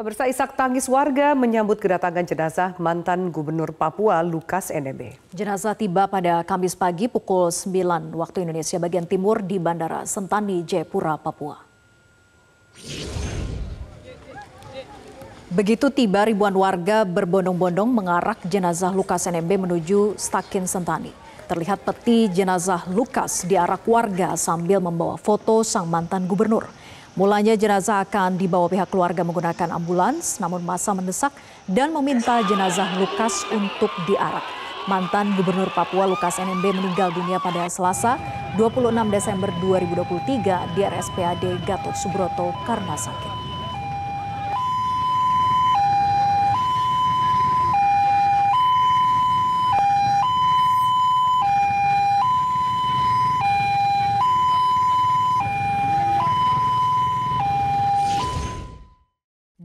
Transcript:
Pemirsa Isak tangis warga menyambut kedatangan jenazah mantan Gubernur Papua Lukas NMB. Jenazah tiba pada Kamis pagi pukul 9 waktu Indonesia bagian timur di Bandara Sentani, Jayapura, Papua. Begitu tiba ribuan warga berbondong-bondong mengarak jenazah Lukas NMB menuju Stakin Sentani. Terlihat peti jenazah Lukas diarak warga sambil membawa foto sang mantan gubernur. Mulanya jenazah akan dibawa pihak keluarga menggunakan ambulans, namun masa mendesak dan meminta jenazah Lukas untuk diarak. Mantan Gubernur Papua Lukas NMB meninggal dunia pada Selasa 26 Desember 2023 di RSPAD Gatot Subroto karena sakit.